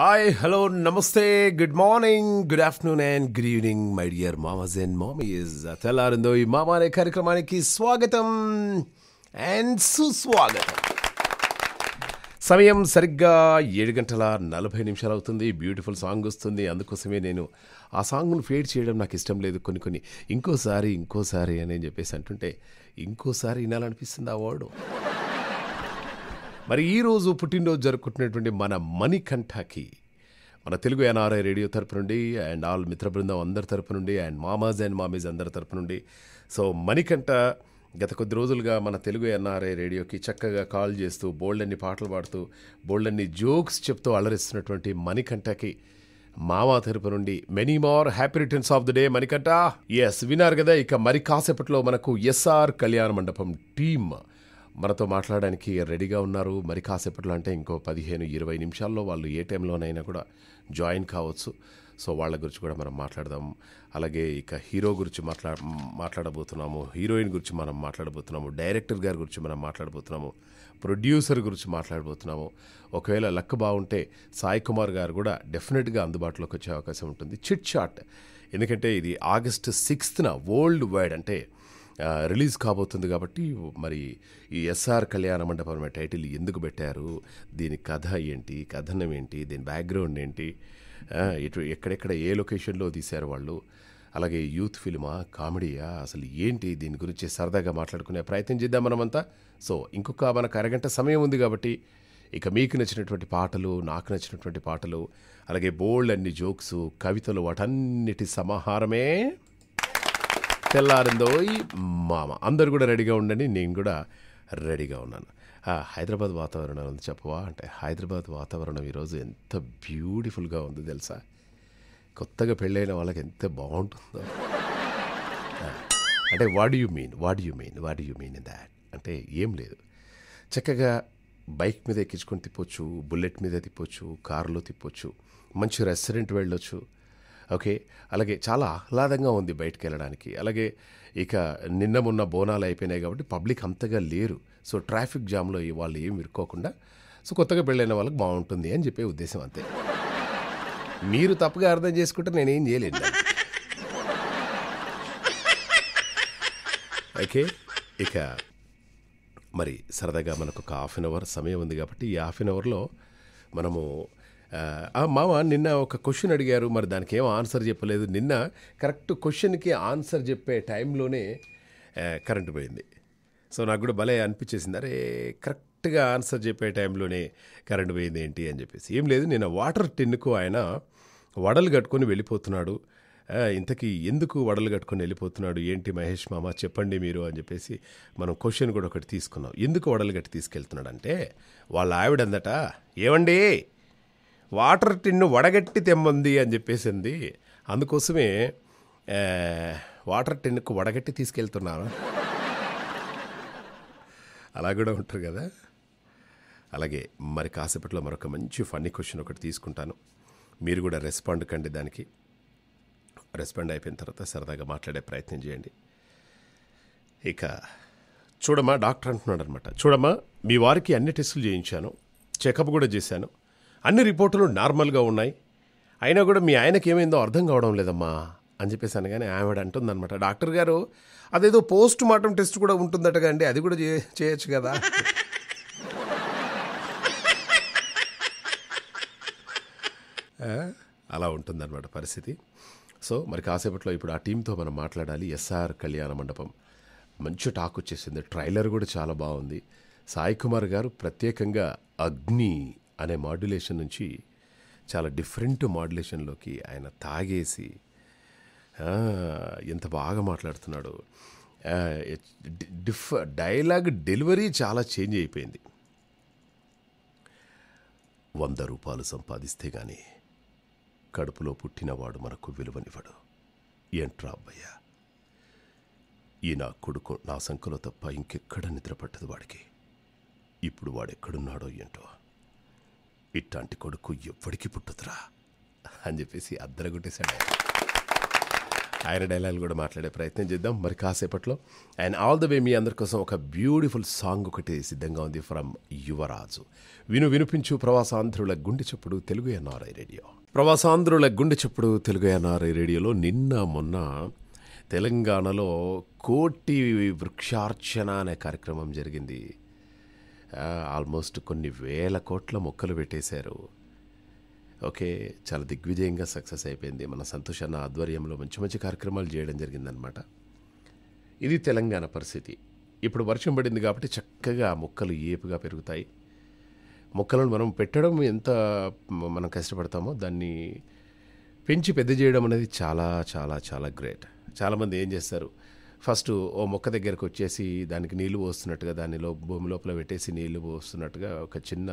Hi hello నమస్తే good morning good afternoon and good evening my dear మామాజ్ and మామీస్ తెల్లారిందో ఈ మామ అనే కార్యక్రమానికి స్వాగతం అండ్ సుస్వాగతం సమయం సరిగ్గా ఏడు గంటల నలభై నిమిషాలు అవుతుంది బ్యూటిఫుల్ సాంగ్ వస్తుంది అందుకోసమే నేను ఆ సాంగ్ను ఫేడ్ చేయడం నాకు ఇష్టం లేదు కొన్ని కొన్ని ఇంకోసారి ఇంకోసారి అని చెప్పేసి అంటుంటే ఇంకోసారి వినాలనిపిస్తుంది ఆ వాడు మరి ఈరోజు పుట్టినరోజు జరుపుకుంటున్నటువంటి మన మణికంఠకి మన తెలుగు ఎన్ఆర్ఐ రేడియో తరపు నుండి అండ్ ఆల్ మిత్ర బృందం అందరి తరపు నుండి అండ్ మామాజ్ అండ్ మామీజ్ అందరి తరపు నుండి సో మణికంఠ గత కొద్ది రోజులుగా మన తెలుగు ఎన్ఆర్ఐ రేడియోకి చక్కగా కాల్ చేస్తూ బోల్డన్ని పాటలు పాడుతూ బోల్డన్ని జోక్స్ చెప్తూ అలరిస్తున్నటువంటి మణికంఠకి మావా తరపు నుండి many more happy returns of the day Manikanta ఎస్ విన్నారు కదా ఇక మరి కాసేపట్లో మనకు ఎస్ఆర్ కళ్యాణ మండపం టీమ్ మనతో మాట్లాడడానికి రెడీగా ఉన్నారు మరి కాసేపట్లో అంటే ఇంకో పదిహేను ఇరవై నిమిషాల్లో వాళ్ళు ఏ టైంలోనైనా కూడా జాయిన్ కావచ్చు సో వాళ్ళ గురించి కూడా మనం మాట్లాడదాం అలాగే ఇక హీరో గురించి మాట్లా మాట్లాడబోతున్నాము హీరోయిన్ గురించి మనం మాట్లాడబోతున్నాము డైరెక్టర్ గారి గురించి మనం మాట్లాడబోతున్నాము ప్రొడ్యూసర్ గురించి మాట్లాడబోతున్నాము ఒకవేళ లక్ బాగుంటే సాయి కుమార్ గారు కూడా డెఫినెట్గా అందుబాటులోకి వచ్చే అవకాశం ఉంటుంది చిట్ షాట్ ఎందుకంటే ఇది ఆగస్ట్ సిక్స్త్న వరల్డ్ వైడ్ అంటే రిలీజ్ కాబోతుంది కాబట్టి మరి ఈ ఎస్ఆర్ కళ్యాణ మండపం అనే టైటిల్ ఎందుకు పెట్టారు దీని కథ ఏంటి కథనం ఏంటి దీని బ్యాక్గ్రౌండ్ ఏంటి ఇటు ఎక్కడెక్కడ ఏ లొకేషన్లో తీశారు వాళ్ళు అలాగే యూత్ ఫిల్మా కామెడీయా అసలు ఏంటి దీని గురించి సరదాగా మాట్లాడుకునే ప్రయత్నం చేద్దాం మనమంతా సో ఇంకొక మనకు అరగంట సమయం ఉంది కాబట్టి ఇక మీకు నచ్చినటువంటి పాటలు నాకు నచ్చినటువంటి పాటలు అలాగే బోల్డ్ అన్ని జోక్స్ కవితలు వాటన్నిటి సమాహారమే తెల్లారిందోయ్ మామ అందరు కూడా రెడీగా ఉండండి నేను కూడా రెడీగా ఉన్నాను హైదరాబాద్ వాతావరణం ఉంది చెప్పవా అంటే హైదరాబాద్ వాతావరణం ఈరోజు ఎంత బ్యూటిఫుల్గా ఉందో తెలుసా కొత్తగా పెళ్ళైన వాళ్ళకి ఎంత బాగుంటుందో అంటే what you mean what you mean what you mean in that అంటే ఏం లేదు చక్కగా బైక్ మీద ఎక్కించుకొని తిప్పొచ్చు బుల్లెట్ మీద తిప్పొచ్చు కారులో తిప్పొచ్చు మంచి రెస్టారెంట్ వెళ్ళొచ్చు ఓకే అలాగే చాలా ఆహ్లాదంగా ఉంది బయటకు వెళ్ళడానికి అలాగే ఇక నిన్న మొన్న బోనాలు అయిపోయినాయి కాబట్టి పబ్లిక్ అంతగా లేరు సో ట్రాఫిక్ జామ్లో వాళ్ళు ఏం ఇరుక్కోకుండా సో కొత్తగా పెళ్ళైన వాళ్ళకి బాగుంటుంది అని చెప్పే ఉద్దేశం అంతే మీరు తప్పుగా అర్థం చేసుకుంటే నేనేం చేయలేను ఓకే ఇక మరి సరదాగా మనకు ఒక హాఫ్ అన్ అవర్ సమయం ఉంది కాబట్టి ఈ హాఫ్ అన్ అవర్లో మనము మామ నిన్న ఒక క్వశ్చన్ అడిగారు మరి దానికి ఏం ఆన్సర్ చెప్పలేదు నిన్న కరెక్ట్ క్వశ్చన్కి ఆన్సర్ చెప్పే టైంలోనే కరెంటు పోయింది సో నాకు కూడా భలే అనిపించేసింది అరే కరెక్ట్గా ఆన్సర్ చెప్పే టైంలోనే కరెంటు పోయింది ఏంటి అని చెప్పేసి ఏం లేదు నేను వాటర్ టిన్నుకు ఆయన వడలు కట్టుకొని వెళ్ళిపోతున్నాడు ఇంతకీ ఎందుకు వడలు కట్టుకొని వెళ్ళిపోతున్నాడు ఏంటి మహేష్ మామ చెప్పండి మీరు అని చెప్పేసి మనం క్వశ్చన్ కూడా ఒకటి తీసుకున్నాం ఎందుకు వడలు కట్టి తీసుకెళ్తున్నాడంటే వాళ్ళ ఆవిడందట ఏమండి వాటర్ టిన్ను వడగట్టి తెమ్మంది అని చెప్పేసింది అందుకోసమే వాటర్ టిన్నుకు వడగట్టి తీసుకెళ్తున్నాను అలా కూడా ఉంటారు కదా అలాగే మరి కాసేపట్లో మరొక మంచి ఫన్నీ క్వశ్చన్ ఒకటి తీసుకుంటాను మీరు కూడా రెస్పాండ్ కండి దానికి రెస్పాండ్ అయిపోయిన తర్వాత సరదాగా మాట్లాడే ప్రయత్నం చేయండి ఇక చూడమ్మా డాక్టర్ అంటున్నాడు అనమాట చూడమ్మా మీ వారికి అన్ని టెస్టులు చేయించాను చెకప్ కూడా చేశాను అన్ని రిపోర్టులు నార్మల్గా ఉన్నాయి అయినా కూడా మీ ఆయనకి ఏమైందో అర్థం కావడం లేదమ్మా అని చెప్పేసి అనగానే ఆవిడ అంటుందన్నమాట డాక్టర్ గారు అదేదో పోస్ట్ మార్టం టెస్ట్ కూడా ఉంటుందటగా అండి అది కూడా చేయొచ్చు కదా అలా ఉంటుందన్నమాట పరిస్థితి సో మరి కాసేపట్లో ఇప్పుడు ఆ టీంతో మనం మాట్లాడాలి ఎస్ఆర్ కళ్యాణ మండపం మంచి టాక్ వచ్చేసింది ట్రైలర్ కూడా చాలా బాగుంది సాయి కుమార్ గారు ప్రత్యేకంగా అగ్ని అనే మాడ్యులేషన్ నుంచి చాలా డిఫరెంట్ మాడ్యులేషన్లోకి ఆయన తాగేసి ఎంత బాగా మాట్లాడుతున్నాడు డిఫ డైలాగ్ డెలివరీ చాలా చేంజ్ అయిపోయింది వంద రూపాయలు సంపాదిస్తే కానీ కడుపులో పుట్టినవాడు మనకు విలువనివ్వడు ఏంట్రా అబ్బయ్య ఈ నా కొడుకు నా సంఖలో తప్ప ఇంకెక్కడ నిద్రపట్టదు వాడికి ఇప్పుడు వాడెక్కడున్నాడో ఏంటో ఇట్లాంటి కొడుకు ఎవ్వడికి పుట్టుతురా అని చెప్పేసి అద్దరగొట్టేశాడు ఆయన డైలాగ్ కూడా మాట్లాడే ప్రయత్నం చేద్దాం మరి కాసేపట్లో అండ్ ఆల్ ద వే మీ అందరి కోసం ఒక బ్యూటిఫుల్ సాంగ్ ఒకటి సిద్ధంగా ఉంది ఫ్రమ్ యువరాజు విను వినిపించు ప్రవాసాంధ్రుల గుండె చెప్పుడు తెలుగు ఎన్ఆర్ఐ రేడియో ప్రవాసాంధ్రుల గుండె చెప్పుడు తెలుగు ఎన్ఆర్ఐ రేడియోలో నిన్న మొన్న తెలంగాణలో కోటి వృక్షార్చన అనే కార్యక్రమం జరిగింది ఆల్మోస్ట్ కొన్ని వేల కోట్ల మొక్కలు పెట్టేశారు ఓకే చాలా దిగ్విజయంగా సక్సెస్ అయిపోయింది మన సంతోష్ అన్న ఆధ్వర్యంలో మంచి మంచి కార్యక్రమాలు చేయడం జరిగిందనమాట ఇది తెలంగాణ పరిస్థితి ఇప్పుడు వర్షం పడింది కాబట్టి చక్కగా మొక్కలు ఏపుగా పెరుగుతాయి మొక్కలను మనం పెట్టడం ఎంత మనం కష్టపడతామో దాన్ని పెంచి పెద్ద చేయడం అనేది చాలా చాలా చాలా గ్రేట్ చాలామంది ఏం చేస్తారు ఫస్ట్ ఓ మొక్క దగ్గరకు వచ్చేసి దానికి నీళ్లు పోస్తున్నట్టుగా దానిలో భూమి లోపల పెట్టేసి నీళ్లు పోస్తున్నట్టుగా ఒక చిన్న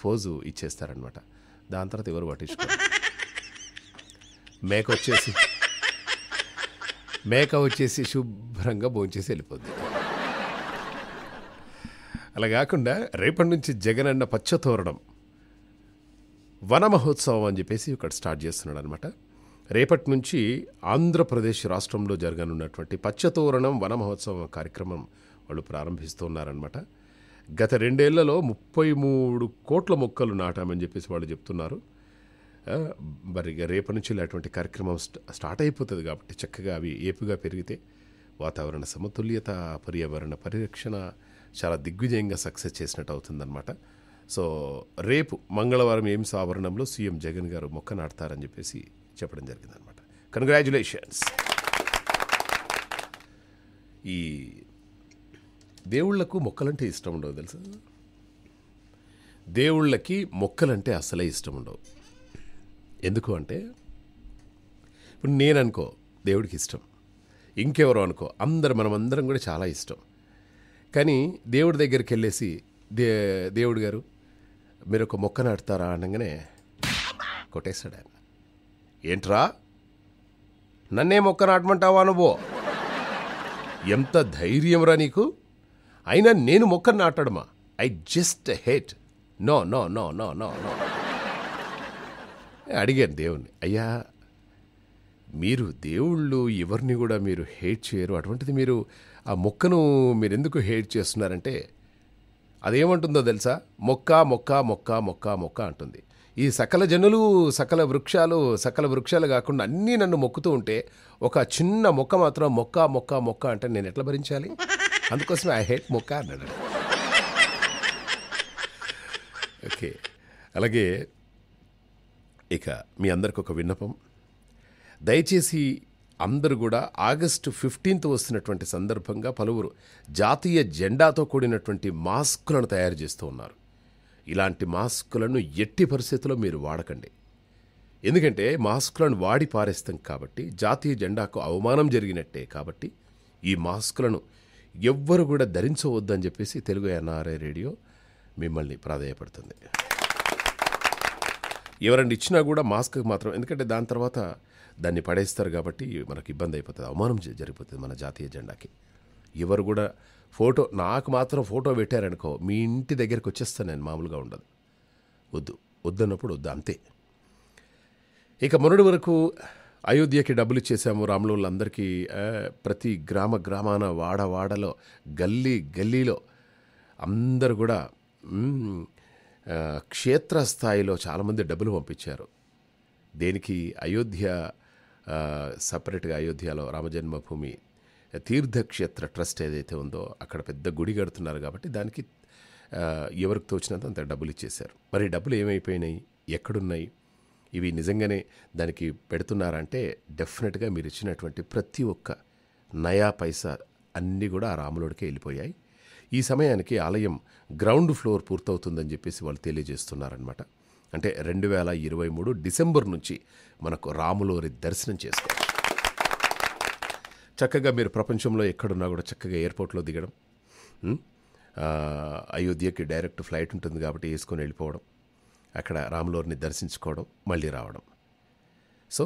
ఫోజు ఇచ్చేస్తారనమాట దాని తర్వాత ఎవరు పట్టించుకో మేక వచ్చేసి మేక వచ్చేసి శుభ్రంగా భోంచేసి వెళ్ళిపోద్ది అలా కాకుండా రేపటి నుంచి జగన్ అన్న పచ్చ తోరణం వన మహోత్సవం అని చెప్పేసి ఇక్కడ స్టార్ట్ చేస్తున్నాడు అనమాట రేపటి నుంచి ఆంధ్రప్రదేశ్ రాష్ట్రంలో జరగనున్నటువంటి పచ్చతోరణం వన మహోత్సవం కార్యక్రమం వాళ్ళు ప్రారంభిస్తున్నారనమాట గత రెండేళ్లలో ముప్పై మూడు కోట్ల మొక్కలు నాటామని చెప్పేసి వాళ్ళు చెప్తున్నారు మరి రేపటి నుంచి అటువంటి కార్యక్రమం స్టార్ట్ అయిపోతుంది కాబట్టి చక్కగా అవి ఏపుగా పెరిగితే వాతావరణ సమతుల్యత పర్యావరణ పరిరక్షణ చాలా దిగ్విజయంగా సక్సెస్ చేసినట్టు అవుతుందన్నమాట సో రేపు మంగళవారం ఏమి సావరణంలో సీఎం జగన్ గారు మొక్క నాటుతారని చెప్పేసి చెప్పడం జరిగిందనమాట కంగ్రాచులేషన్స్ ఈ దేవుళ్లకు మొక్కలంటే ఇష్టం ఉండవు తెలుసా దేవుళ్ళకి మొక్కలంటే అసలే ఇష్టం ఉండవు ఎందుకు అంటే ఇప్పుడు నేను అనుకో దేవుడికి ఇష్టం ఇంకెవరో అనుకో అందరు మనమందరం కూడా చాలా ఇష్టం కానీ దేవుడి దగ్గరికి వెళ్ళేసి దే దేవుడు గారు మీరు ఒక మొక్క నాటుతారా అనగానే కొట్టేస్తాడు ఆయన ఏంట్రా నన్నే మొక్క నాటమంటావా నువ్వు ఎంత ధైర్యంరా నీకు అయినా నేను మొక్క నాటడమా I just hate no no no no no no అడిగాను దేవుణ్ణి అయ్యా మీరు దేవుళ్ళు ఎవరిని కూడా మీరు హేట్ చేయరు అటువంటిది మీరు ఆ మొక్కను మీరు ఎందుకు హేట్ చేస్తున్నారంటే అదేమంటుందో తెలుసా మొక్క మొక్క మొక్క మొక్క మొక్క అంటుంది ఈ సకల జనులు సకల వృక్షాలు సకల వృక్షాలు కాకుండా అన్నీ నన్ను మొక్కుతూ ఉంటే ఒక చిన్న మొక్క మాత్రం మొక్క మొక్క మొక్క అంటే నేను ఎట్లా భరించాలి అందుకోసం ఐ హేట్ మొక్క అన్నాడు ఓకే అలాగే ఇక మీ అందరికి ఒక విన్నపం దయచేసి అందరూ కూడా ఆగస్టు ఫిఫ్టీన్త్ వస్తున్నటువంటి సందర్భంగా పలువురు జాతీయ జెండాతో కూడినటువంటి మాస్కులను తయారు చేస్తూ ఉన్నారు ఇలాంటి మాస్కులను ఎట్టి పరిస్థితుల్లో మీరు వాడకండి ఎందుకంటే మాస్కులను వాడి పారేస్తాం కాబట్టి జాతీయ జెండాకు అవమానం జరిగినట్టే కాబట్టి ఈ మాస్కులను ఎవ్వరు కూడా ధరించవద్దని చెప్పేసి తెలుగు ఎన్ఆర్ఐ రేడియో మిమ్మల్ని ప్రాధాయపడుతుంది ఎవరండి ఇచ్చినా కూడా మాస్క్ మాత్రం ఎందుకంటే దాని తర్వాత దాన్ని పడేస్తారు కాబట్టి మనకు ఇబ్బంది అయిపోతుంది అవమానం జరిగిపోతుంది మన జాతీయ జెండాకి ఎవరు కూడా ఫోటో నాకు మాత్రం ఫోటో పెట్టారనుకో మీ ఇంటి దగ్గరికి వచ్చేస్తాను నేను మామూలుగా ఉండదు వద్దు వద్దన్నప్పుడు వద్దు అంతే ఇక మొన్నటి వరకు అయోధ్యకి డబ్బులు ఇచ్చేసాము రాములందరికీ ప్రతి గ్రామ గ్రామాన వాడ వాడలో గల్లీ గల్లీలో అందరు కూడా క్షేత్రస్థాయిలో చాలామంది డబ్బులు పంపించారు దేనికి అయోధ్య సపరేట్గా అయోధ్యలో రామజన్మభూమి తీర్థక్షేత్ర ట్రస్ట్ ఏదైతే ఉందో అక్కడ పెద్ద గుడి కడుతున్నారు కాబట్టి దానికి ఎవరికి తోచినంత అంత డబ్బులు ఇచ్చేశారు మరి డబ్బులు ఏమైపోయినాయి ఎక్కడున్నాయి ఇవి నిజంగానే దానికి పెడుతున్నారంటే డెఫినెట్గా మీరు ఇచ్చినటువంటి ప్రతి ఒక్క నయా పైసా అన్నీ కూడా ఆ రాములోడికే వెళ్ళిపోయాయి ఈ సమయానికి ఆలయం గ్రౌండ్ ఫ్లోర్ పూర్తవుతుందని చెప్పేసి వాళ్ళు తెలియజేస్తున్నారనమాట అంటే రెండు వేల ఇరవై మూడు డిసెంబర్ నుంచి మనకు రాములోరి దర్శనం చేసుకోవాలి చక్కగా మీరు ప్రపంచంలో ఎక్కడున్నా కూడా చక్కగా ఎయిర్పోర్ట్లో దిగడం అయోధ్యకి డైరెక్ట్ ఫ్లైట్ ఉంటుంది కాబట్టి వేసుకొని వెళ్ళిపోవడం అక్కడ రాములోరిని దర్శించుకోవడం మళ్ళీ రావడం సో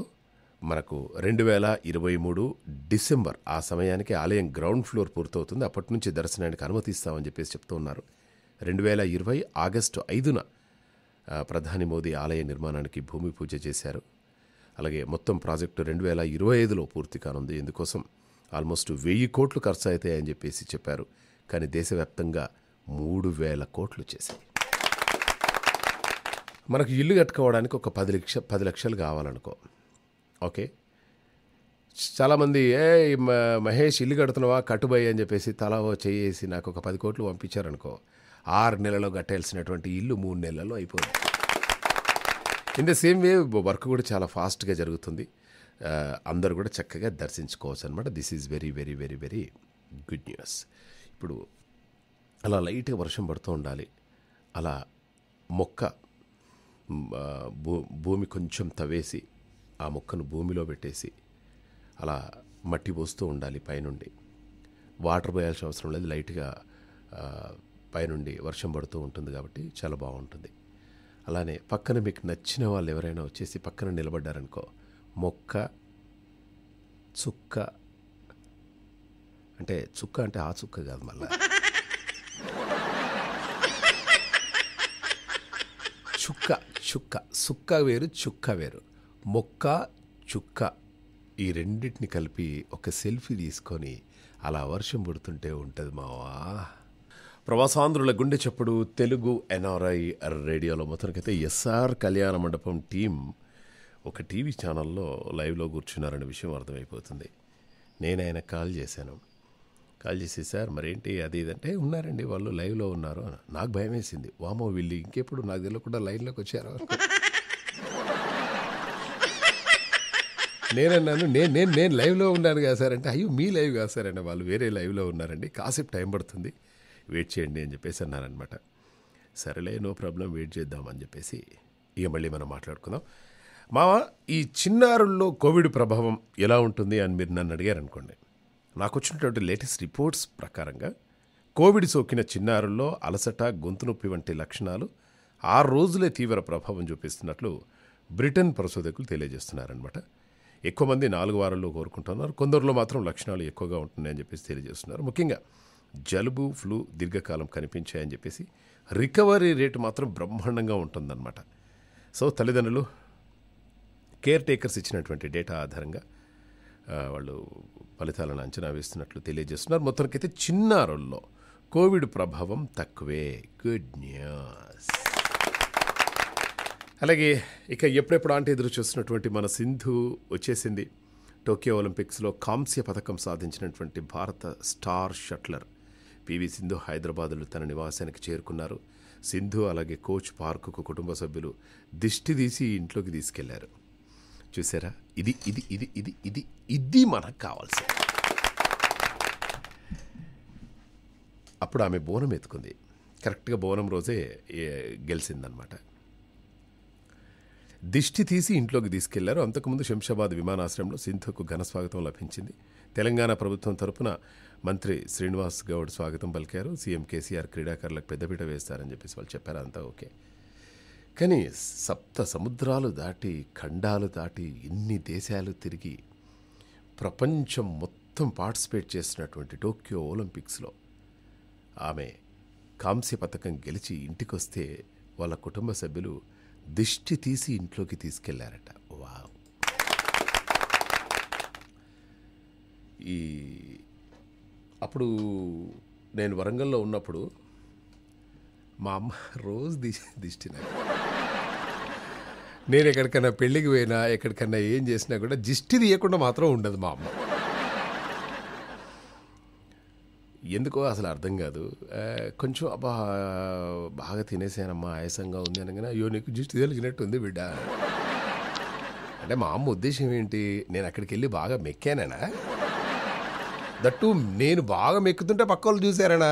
మనకు రెండు వేల ఇరవై మూడు డిసెంబర్ ఆ సమయానికి ఆలయం గ్రౌండ్ ఫ్లోర్ పూర్తవుతుంది అప్పటి నుంచి దర్శనానికి అనుమతిస్తామని చెప్పేసి చెప్తూ ఉన్నారు రెండు వేల ఇరవై ఆగస్టు ఐదున ప్రధాని మోదీ ఆలయ నిర్మాణానికి భూమి పూజ చేశారు అలాగే మొత్తం ప్రాజెక్టు రెండు వేల ఇరవై ఐదులో పూర్తి కానుంది ఇందుకోసం ఆల్మోస్ట్ వెయ్యి కోట్లు ఖర్చు అవుతాయని చెప్పేసి చెప్పారు కానీ దేశవ్యాప్తంగా మూడు వేల కోట్లు చేశాయి మనకు ఇల్లు కట్టుకోవడానికి ఒక పది లక్ష పది లక్షలు కావాలనుకో ఓకే చాలామంది ఏ మహేష్ ఇల్లు కడుతున్నావా కట్టుబోయి అని చెప్పేసి తల చేసి నాకు ఒక పది కోట్లు పంపించారనుకో ఆరు నెలలో కట్టాల్సినటువంటి ఇల్లు మూడు నెలల్లో అయిపోయింది in the same way work కూడా చాలా ఫాస్ట్గా జరుగుతుంది అందరూ కూడా చక్కగా దర్శించుకోవచ్చు అనమాట this is very very very very good news ఇప్పుడు అలా లైట్గా వర్షం పడుతూ ఉండాలి అలా మొక్క భూ భూమి కొంచెం తవ్వేసి ఆ మొక్కను భూమిలో పెట్టేసి అలా మట్టి పోస్తూ ఉండాలి పైనుండి వాటర్ పోయాల్సిన అవసరం లేదు లైట్గా పైనుండి వర్షం పడుతూ ఉంటుంది కాబట్టి చాలా బాగుంటుంది అలానే పక్కన మీకు నచ్చిన వాళ్ళు ఎవరైనా వచ్చేసి పక్కన నిలబడ్డారనుకో మొక్క చుక్క అంటే చుక్క అంటే ఆ చుక్క కాదు మళ్ళా చుక్క చుక్క చుక్క వేరు చుక్క వేరు మొక్క చుక్క ఈ రెండింటిని కలిపి ఒక సెల్ఫీ తీసుకొని అలా వర్షం పుడుతుంటే ఉంటుంది మావా ప్రవాసాంధ్రుల గుండె చప్పుడు తెలుగు ఎన్ఆర్ఐ రేడియోలో మొత్తానికైతే ఎస్ఆర్ కళ్యాణ మండపం టీం ఒక టీవీ ఛానల్లో లైవ్లో కూర్చున్నారనే విషయం అర్థమైపోతుంది నేను ఆయన కాల్ చేశాను కాల్ చేసి సార్ మరేంటి అది ఇదంటే ఉన్నారండి వాళ్ళు లైవ్లో ఉన్నారు నాకు భయం వేసింది వామో వీళ్ళు ఇంకెప్పుడు నాకు తెలియకుండా లైన్లోకి వచ్చారు నేనన్నాను నేను నేను నేను లైవ్లో ఉన్నాను కదా సార్ అంటే అయ్యో మీ లైవ్ కాదు సార్ అండి వాళ్ళు వేరే లైవ్లో ఉన్నారండి కాసేపు టైం పడుతుంది వెయిట్ చేయండి అని చెప్పేసి అన్నారనమాట సరేలే నో ప్రాబ్లం వెయిట్ చేద్దామని చెప్పేసి ఇక మళ్ళీ మనం మాట్లాడుకుందాం మామ ఈ చిన్నారుల్లో కోవిడ్ ప్రభావం ఎలా ఉంటుంది అని మీరు నన్ను అడిగారనుకోండి నాకు వచ్చినటువంటి లేటెస్ట్ రిపోర్ట్స్ ప్రకారంగా కోవిడ్ సోకిన చిన్నారుల్లో అలసట గొంతు నొప్పి వంటి లక్షణాలు ఆరు రోజులే తీవ్ర ప్రభావం చూపిస్తున్నట్లు బ్రిటన్ పరిశోధకులు తెలియజేస్తున్నారనమాట ఎక్కువ మంది నాలుగు వారాల్లో కోరుకుంటున్నారు కొందరిలో మాత్రం లక్షణాలు ఎక్కువగా ఉంటున్నాయని చెప్పేసి తెలియజేస్తున్నారు ముఖ్యంగా జలుబు ఫ్లూ దీర్ఘకాలం కనిపించాయని చెప్పేసి రికవరీ రేటు మాత్రం బ్రహ్మాండంగా ఉంటుందన్నమాట సో తల్లిదండ్రులు కేర్ టేకర్స్ ఇచ్చినటువంటి డేటా ఆధారంగా వాళ్ళు ఫలితాలను అంచనా వేస్తున్నట్లు తెలియజేస్తున్నారు మొత్తానికైతే చిన్నారుల్లో కోవిడ్ ప్రభావం తక్కువే గుడ్ న్యూస్ అలాగే ఇక ఎప్పుడెప్పుడు అంటే ఎదురు చూస్తున్నటువంటి మన సింధు వచ్చేసింది టోక్యో ఒలింపిక్స్లో కాంస్య పథకం సాధించినటువంటి భారత స్టార్ షట్లర్ పివి సింధు హైదరాబాద్లో తన నివాసానికి చేరుకున్నారు సింధు అలాగే కోచ్ పార్కుకు కుటుంబ సభ్యులు దిష్టి తీసి ఇంట్లోకి తీసుకెళ్లారు చూసారా ఇది ఇది ఇది ఇది ఇది ఇది మనకు కావాల్సి అప్పుడు ఆమె బోనం ఎత్తుకుంది కరెక్ట్గా బోనం రోజే గెలిచిందనమాట దిష్టి తీసి ఇంట్లోకి తీసుకెళ్లారు అంతకుముందు శంషాబాద్ విమానాశ్రయంలో సింధుకు ఘనస్వాగతం లభించింది తెలంగాణ ప్రభుత్వం తరపున మంత్రి శ్రీనివాస్ గౌడ్ స్వాగతం పలికారు సీఎం కేసీఆర్ క్రీడాకారులకు పెద్దపీట వేస్తారని చెప్పేసి వాళ్ళు చెప్పారు అంతా ఓకే కానీ సప్త సముద్రాలు దాటి ఖండాలు దాటి ఇన్ని దేశాలు తిరిగి ప్రపంచం మొత్తం పార్టిసిపేట్ చేసినటువంటి టోక్యో ఒలింపిక్స్లో ఆమె కాంస్య పథకం గెలిచి ఇంటికొస్తే వాళ్ళ కుటుంబ సభ్యులు దిష్టి తీసి ఇంట్లోకి తీసుకెళ్లారట వా ఈ అప్పుడు నేను వరంగల్లో ఉన్నప్పుడు మా అమ్మ రోజు దిష్టి నాకు నేను ఎక్కడికైనా పెళ్ళికి పోయినా ఎక్కడికైనా ఏం చేసినా కూడా జిస్టి తీయకుండా మాత్రం ఉండదు మా అమ్మ ఎందుకో అసలు అర్థం కాదు కొంచెం అబ్బా బాగా తినేసానమ్మా ఆయాసంగా ఉంది అనగానే అయ్యో నీకు జిస్టి తెలిగినట్టుంది బిడ్డ అంటే మా అమ్మ ఉద్దేశం ఏంటి నేను అక్కడికి వెళ్ళి బాగా మెక్కానా దట్టు నేను బాగా మెక్కుతుంటే పక్క వాళ్ళు చూసారనా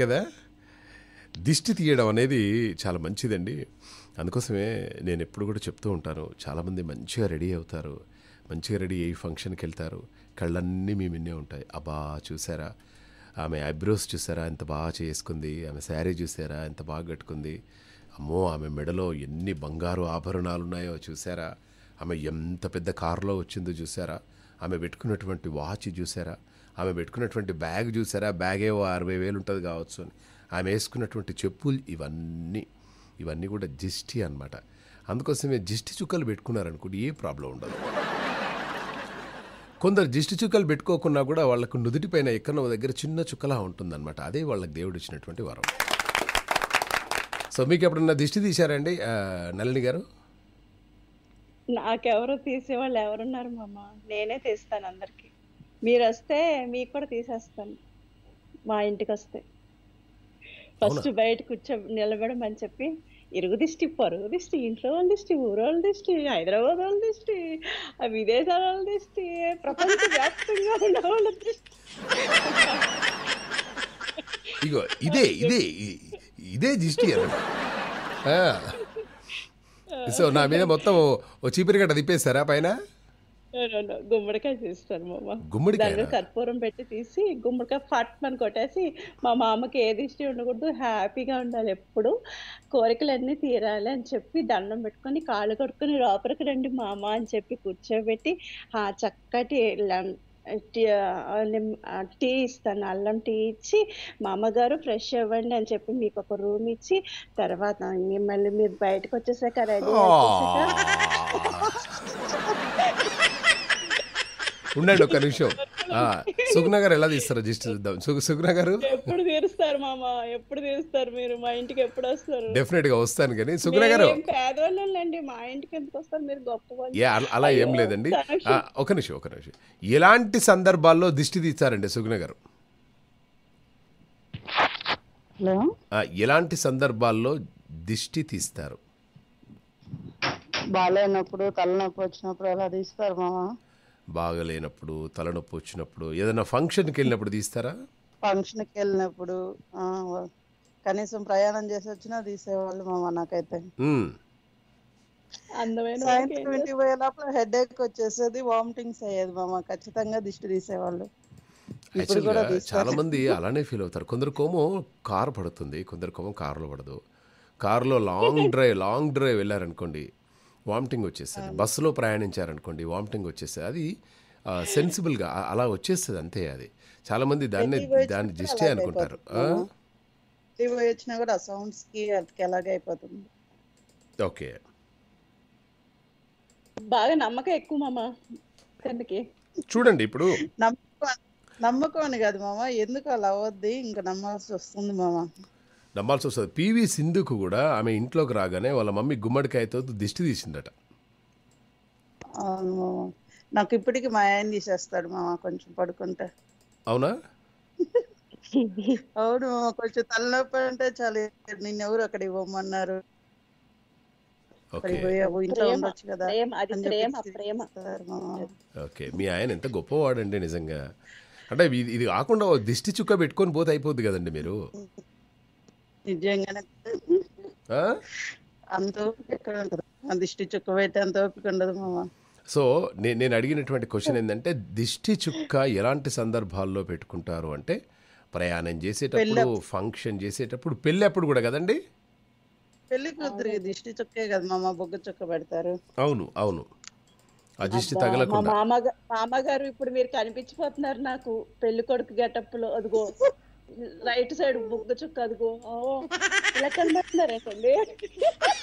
కదా దిష్టి తీయడం అనేది చాలా మంచిదండి అందుకోసమే నేను ఎప్పుడు కూడా చెప్తూ ఉంటాను చాలామంది మంచిగా రెడీ అవుతారు మంచిగా రెడీ అయ్యి ఫంక్షన్కి వెళ్తారు కళ్ళన్నీ మీ మిన్నే ఉంటాయి అబ్బా చూసారా ఆమె ఐబ్రోస్ చూసారా ఎంత బాగా చేసుకుంది ఆమె శారీ చూసారా ఎంత బాగా కట్టుకుంది అమ్మో ఆమె మెడలో ఎన్ని బంగారు ఆభరణాలు ఉన్నాయో చూసారా ఆమె ఎంత పెద్ద కారులో వచ్చిందో చూసారా ఆమె పెట్టుకున్నటువంటి వాచ్ చూసారా ఆమె పెట్టుకున్నటువంటి బ్యాగ్ చూసారా బ్యాగే అరవై వేలు ఉంటుంది కావచ్చు అని ఆమె వేసుకున్నటువంటి చెప్పులు ఇవన్నీ ఇవన్నీ కూడా జిష్టి అనమాట అందుకోసమే జిష్టి చుక్కలు పెట్టుకున్నారనుకోండి ఏ ప్రాబ్లం ఉండదు కొందరు జిష్టి చుక్కలు పెట్టుకోకున్నా కూడా వాళ్ళకు నుదుటిపైన ఎక్కడ దగ్గర చిన్న చుక్కలా ఉంటుందన్నమాట అదే వాళ్ళకి దేవుడు ఇచ్చినటువంటి వరం సో మీకు ఎప్పుడన్నా దిష్టి తీశారండి నళిని గారు నాకెవరు తీసేవాళ్ళు ఎవరున్నారు మామ నేనే తీస్తాను అందరికి మీరు వస్తే మీకు కూడా తీసేస్తాను మా ఇంటికి వస్తే ఫస్ట్ బయట కూర్చో నిలబడమని చెప్పి ఇరుగు దిష్టి పరుగు దిష్టి ఇంట్లో వాళ్ళ దిష్టి ఊరోళ్ళ దిష్టి హైదరాబాద్ వాళ్ళ దిష్టి విదేశాల వాళ్ళ దిష్టి ప్రపంచ వ్యాప్తంగా ఉన్న వాళ్ళ దిష్టి ఇగో ఇదే ఇదే ఇదే దిష్టి సో నా మీద మొత్తం ఓ చీపిరి గట్ట తిప్పేస్తారా పైన గుమ్మడికాయ చేస్తారు మా కర్పూరం పెట్టి తీసి గుమ్మడికాయ ఫట్మని కొట్టేసి మా మామకి ఏది ఇష్టం ఉండకూడదు. హ్యాపీగా ఉండాలి ఎప్పుడు. కోరికలన్నీ తీరాలి అని చెప్పి దండం పెట్టుకొని కాళ్ళు కొట్టుకుని లోపలికి రండి మామ అని చెప్పి కూర్చోబెట్టి ఆ చక్కటి టీ ఇస్తాను. అల్లం టీ ఇచ్చి మా అమ్మగారు ఫ్రెష్ అవ్వండి అని చెప్పి మీకు ఒక రూమ్ ఇచ్చి తర్వాత మళ్ళీ మీరు బయటకు వచ్చేసాక రెడీ ఉండండి ఒక నిమిషం సుగుణ గారు ఎలా తీస్తారు జిస్ట్ చూద్దాం సుగుణ గారు ఎప్పుడు తీరుస్తారు మామా ఎప్పుడు తీరుస్తారు మీరు మా ఇంటికి ఎప్పుడు వస్తారు డెఫినెట్ గా వస్తాను కానీ సుగుణ గారు పేదవాళ్ళండి మా ఇంటికి ఎందుకు వస్తారు మీరు గొప్ప అలా ఏం లేదండి ఒక నిమిషం ఒక నిమిషం ఎలాంటి సందర్భాల్లో దిష్టి తీస్తారండి సుగుణ గారు ఎలాంటి సందర్భాల్లో దిష్టి తీస్తారు బాగాలేనప్పుడు తలనొప్పి వచ్చినప్పుడు అలా తీస్తారు మామా బాగలేనప్పుడు తలనొప్పి వచ్చినప్పుడు ఏదైనా ఫంక్షన్కి వెళ్ళినప్పుడు తీస్తారా ఫంక్షన్కి వెళ్ళినప్పుడు కనీసం ప్రయాణం చేసి వచ్చినా తీసేవాళ్ళు మా నాకైతే అందమైన హెడ్ ఏక్ వచ్చేసేది వామిటింగ్స్ అయ్యేది మామ ఖచ్చితంగా దిష్టి తీసేవాళ్ళు యాక్చువల్గా కూడా చాలా మంది అలానే ఫీల్ అవుతారు కొందరికేమో కార్ పడుతుంది కొందరికేమో కారులో పడదు కారులో లాంగ్ డ్రైవ్ లాంగ్ డ్రైవ్ వెళ్ళారనుకోండి వామిటింగ్ వచ్చేస్తుంది బస్సులో ప్రయాణించారనుకోండి వామిటింగ్ వచ్చేస్తుంది అది సెన్సిబుల్గా అలా వచ్చేస్తుంది అంతే అది మంది దాన్ని దాన్ని జిస్టే అనుకుంటారు వచ్చినా కూడా సౌండ్స్కి ఓకే బాగా నమ్మకం ఎక్కువ మామ చూడండి ఇప్పుడు నమ్మకం నమ్మకం అని కాదు మామ ఎందుకు అలా అవద్ది ఇంకా నమ్మాల్సి వస్తుంది మామ నమ్మాల్సి వస్తుంది పివి సింధుకు కూడా ఆమె ఇంట్లోకి రాగానే వాళ్ళ మమ్మీ గుమ్మడికాయతో దిష్టి తీసిందట నాకు ఇప్పటికి మా ఆయన తీసేస్తాడు మా కొంచెం పడుకుంటే అవునా అవును కొంచెం తలనొప్పి అంటే చాలా నిన్న ఎవరు అక్కడ ఇవ్వమన్నారు ఓకే మీ ఆయన ఎంత గొప్పవాడండి నిజంగా అంటే ఇది కాకుండా దిష్టి చుక్క పెట్టుకొని పోతే అయిపోద్ది కదండి మీరు దిష్టి చుక్క పెట్టి అంత ఓపిక ఉండదు సో నేను నేను అడిగినటువంటి క్వశ్చన్ ఏంటంటే దిష్టి చుక్క ఎలాంటి సందర్భాల్లో పెట్టుకుంటారు అంటే ప్రయాణం చేసేటప్పుడు ఫంక్షన్ చేసేటప్పుడు పెళ్ళి అప్పుడు కూడా కదండి పెళ్లి కూతురు దిష్టి చుక్కే కదా మామ బొగ్గ చుక్క పెడతారు అవును అవును ఆ దిష్టి తగలకుండా మామగారు ఇప్పుడు మీరు కనిపించిపోతున్నారు నాకు పెళ్లి కొడుకు గెటప్లో అదిగో రైట్ సైడ్ బుగ్గ చుక్క అదిగో ఇలా కనబడుతున్నారేకండి hmm.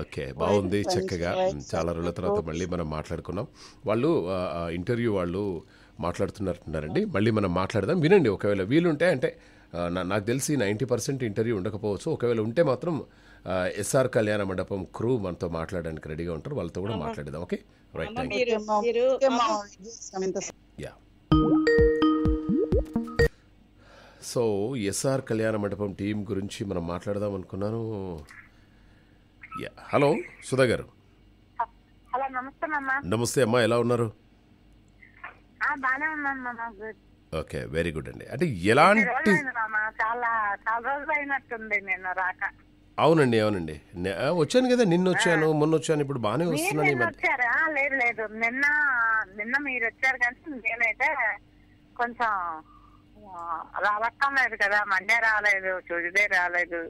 ఓకే బాగుంది చక్కగా చాలా రోజుల తర్వాత మళ్ళీ మనం మాట్లాడుకున్నాం వాళ్ళు ఇంటర్వ్యూ వాళ్ళు మాట్లాడుతున్నారండి మళ్ళీ మనం మాట్లాడదాం వినండి ఒకవేళ వీలుంటే అంటే నాకు తెలిసి నైంటీ పర్సెంట్ ఇంటర్వ్యూ ఉండకపోవచ్చు ఒకవేళ ఉంటే మాత్రం ఎస్ఆర్ కళ్యాణ మండపం క్రూ మనతో మాట్లాడడానికి రెడీగా ఉంటారు వాళ్ళతో కూడా మాట్లాడదాం okay right thank so SR Kalyana Mandapam team గురించి మనం మాట్లాడదాం అనుకున్నాను హలో సుధా గారు నమస్తే అమ్మా ఎలా ఉన్నారు ఓకే వెరీ గుడ్ అండి అంటే ఎలాంటి చాలా చాలా రోజులు అయినట్టుంది నేను రాక అవునండి అవునండి వచ్చాను కదా నిన్న వచ్చాను మొన్న వచ్చాను ఇప్పుడు బాగానే మీరు వస్తున్నాను వచ్చారా లేదు లేదు నిన్న నిన్న మీరు వచ్చారు కానీ నేనైతే కొంచెం ఆ, లేదు కదా మండే రాలేదు ట్యూస్డే రాలేదు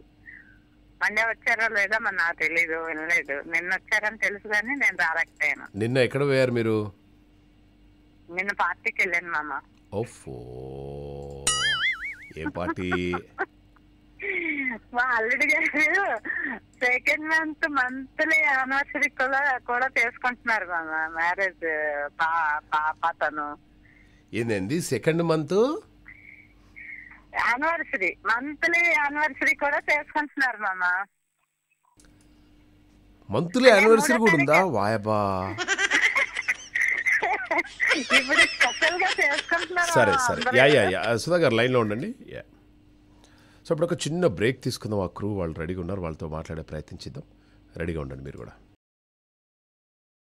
మండే వచ్చారో లేదో మరి నాకు తెలీదు వినలేదు నిన్న వచ్చారని తెలుసు కానీ నేను రాలేకపోయాను నిన్న ఎక్కడ పోయారు మీరు నిన్న పార్టీకి వెళ్ళాను మామ ఓఫో ఏ పార్టీ మా అల్లుడు సెకండ్ మంత్ మంత్లీ యానివర్సరీ కూడా కూడా చేసుకుంటున్నారు మా మ్యారేజ్ పాప తను ఏందండి second month anniversary monthly anniversary కూడా చేసుకుంటున్నారు మామ మంత్లీ యానివర్సరీ కూడా ఉందా వాయబా సరే సరే యా యా యా లైన్ లో ఉండండి యా సో ఇప్పుడు ఒక చిన్న బ్రేక్ తీసుకుందాం ఆ క్రూ వాళ్ళు రెడీగా ఉన్నారు వాళ్ళతో మాట్లాడే ప్రయత్నించిద్దాం రెడీగా ఉండండి మీరు కూడా